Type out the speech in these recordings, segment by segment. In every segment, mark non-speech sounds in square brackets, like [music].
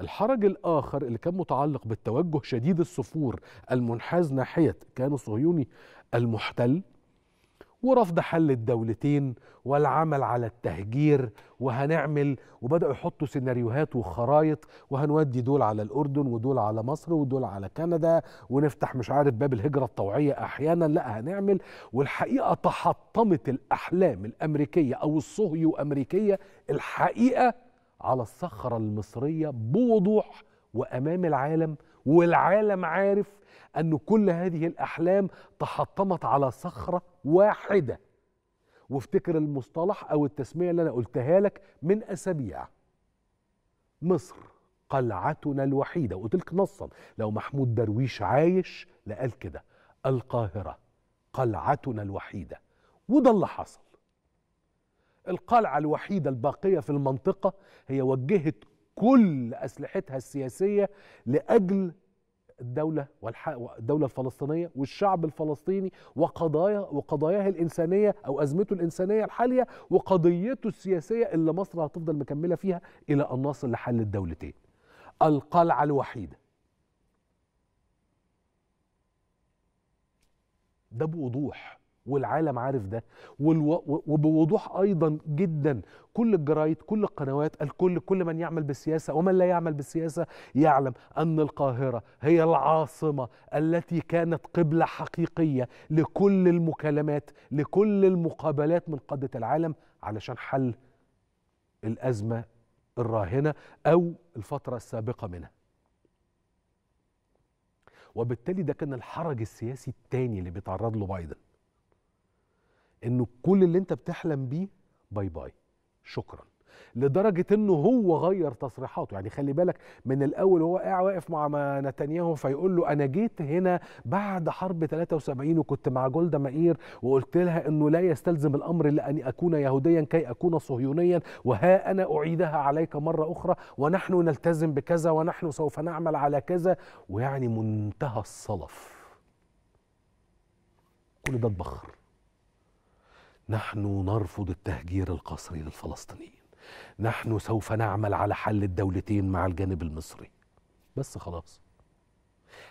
الحرج الآخر اللي كان متعلق بالتوجه شديد الصفور المنحاز ناحية كان الصهيوني المحتل ورفض حل الدولتين والعمل على التهجير وهنعمل وبدأوا يحطوا سيناريوهات وخرايط وهنودي دول على الأردن ودول على مصر ودول على كندا ونفتح مش عارف باب الهجرة الطوعية أحيانا لا هنعمل والحقيقة تحطمت الأحلام الأمريكية أو الصهيو أمريكية الحقيقة على الصخرة المصرية بوضوح وأمام العالم والعالم عارف أن كل هذه الأحلام تحطمت على صخرة واحدة وافتكر المصطلح أو التسمية اللي أنا قلتها لك من أسابيع مصر قلعتنا الوحيدة وقلت لك نصا لو محمود درويش عايش لقال كده القاهرة قلعتنا الوحيدة وده اللي حصل القلعة الوحيدة الباقية في المنطقة هي وجهت كل أسلحتها السياسية لأجل الدولة والدولة الفلسطينية والشعب الفلسطيني وقضايا وقضاياه الإنسانية أو أزمته الإنسانية الحالية وقضيته السياسية اللي مصر هتفضل مكملة فيها إلى أن نصل لحل الدولتين القلعة الوحيدة ده بوضوح والعالم عارف ده والو... وبوضوح ايضا جدا كل الجرايد كل القنوات الكل كل من يعمل بالسياسه ومن لا يعمل بالسياسه يعلم ان القاهره هي العاصمه التي كانت قبله حقيقيه لكل المكالمات لكل المقابلات من قاده العالم علشان حل الازمه الراهنه او الفتره السابقه منها وبالتالي ده كان الحرج السياسي الثاني اللي بيتعرض له بايدن انه كل اللي انت بتحلم بيه باي باي شكرا لدرجة انه هو غير تصريحاته يعني خلي بالك من الاول هو قاعد واقف مع نتنياهو فيقول له انا جيت هنا بعد حرب 73 وكنت مع جولدا مائير وقلت لها انه لا يستلزم الامر الا ان اكون يهوديا كي اكون صهيونيا وها انا اعيدها عليك مرة اخرى ونحن نلتزم بكذا ونحن سوف نعمل على كذا ويعني منتهى الصلف كل ده اتبخر نحن نرفض التهجير القسري للفلسطينيين نحن سوف نعمل على حل الدولتين مع الجانب المصري بس خلاص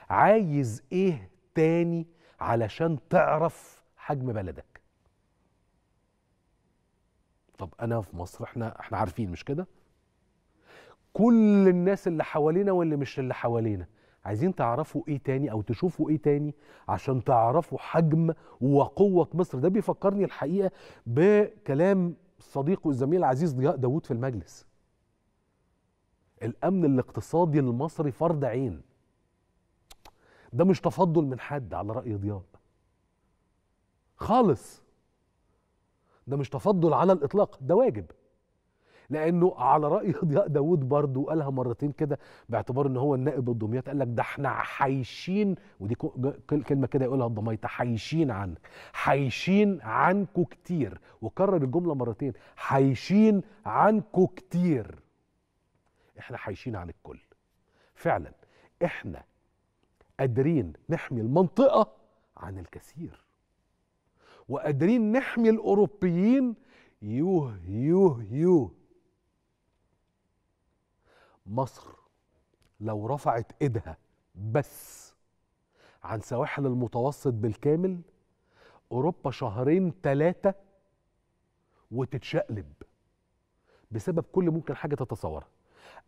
عايز ايه تاني علشان تعرف حجم بلدك طب انا في مصر احنا احنا عارفين مش كده كل الناس اللي حوالينا واللي مش اللي حوالينا عايزين تعرفوا ايه تاني او تشوفوا ايه تاني عشان تعرفوا حجم وقوه مصر ده بيفكرني الحقيقه بكلام صديقه الزميل العزيز ضياء داوود في المجلس الامن الاقتصادي المصري فرض عين ده مش تفضل من حد على راي ضياء خالص ده مش تفضل على الاطلاق ده واجب لانه على راي [laughs] ضياء داوود برضه قالها مرتين كده باعتبار ان هو النائب الضميات قال لك ده احنا حايشين ودي كلمه كده يقولها الضميطه حايشين عنك حايشين عنكو كتير وكرر الجمله مرتين حايشين عنكو كتير احنا حايشين عن الكل فعلا احنا قادرين نحمي المنطقه عن الكثير وقادرين نحمي الاوروبيين يوه يوه يوه مصر لو رفعت ايدها بس عن سواحل المتوسط بالكامل اوروبا شهرين ثلاثه وتتشقلب بسبب كل ممكن حاجه تتصورها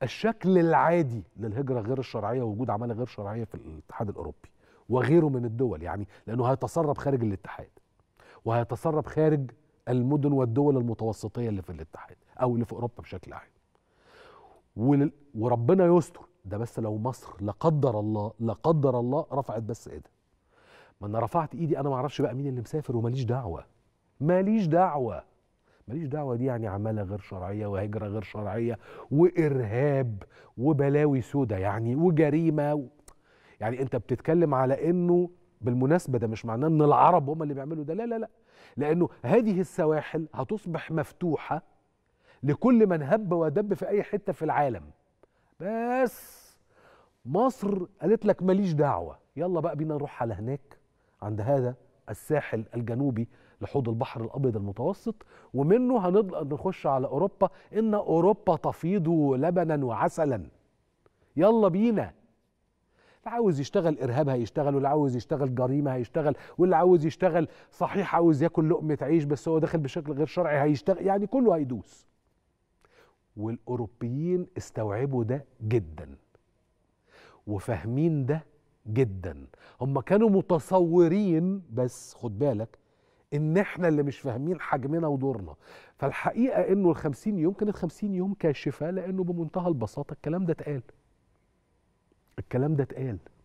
الشكل العادي للهجره غير الشرعيه ووجود عماله غير شرعيه في الاتحاد الاوروبي وغيره من الدول يعني لانه هيتسرب خارج الاتحاد وهيتسرب خارج المدن والدول المتوسطيه اللي في الاتحاد او اللي في اوروبا بشكل عام وربنا يستر ده بس لو مصر لا قدر الله لا قدر الله رفعت بس ايدها ما انا رفعت ايدي انا ما اعرفش بقى مين اللي مسافر وماليش دعوه ماليش دعوه ماليش دعوه دي يعني عماله غير شرعيه وهجره غير شرعيه وارهاب وبلاوي سودة يعني وجريمه و... يعني انت بتتكلم على انه بالمناسبه ده مش معناه ان العرب هم اللي بيعملوا ده لا لا لا لانه هذه السواحل هتصبح مفتوحه لكل من هب ودب في اي حته في العالم بس مصر قالت لك ماليش دعوه يلا بقى بينا نروح على هناك عند هذا الساحل الجنوبي لحوض البحر الابيض المتوسط ومنه هنبدا نخش على اوروبا ان اوروبا تفيض لبنا وعسلا يلا بينا اللي عاوز يشتغل ارهاب هيشتغل واللي عاوز يشتغل جريمه هيشتغل واللي عاوز يشتغل صحيح عاوز ياكل لقمه عيش بس هو داخل بشكل غير شرعي هيشتغل يعني كله هيدوس والاوروبيين استوعبوا ده جدا وفاهمين ده جدا هم كانوا متصورين بس خد بالك ان احنا اللي مش فاهمين حجمنا ودورنا فالحقيقه انه ال50 يوم كانت 50 يوم كاشفه لانه بمنتهى البساطه الكلام ده اتقال الكلام ده اتقال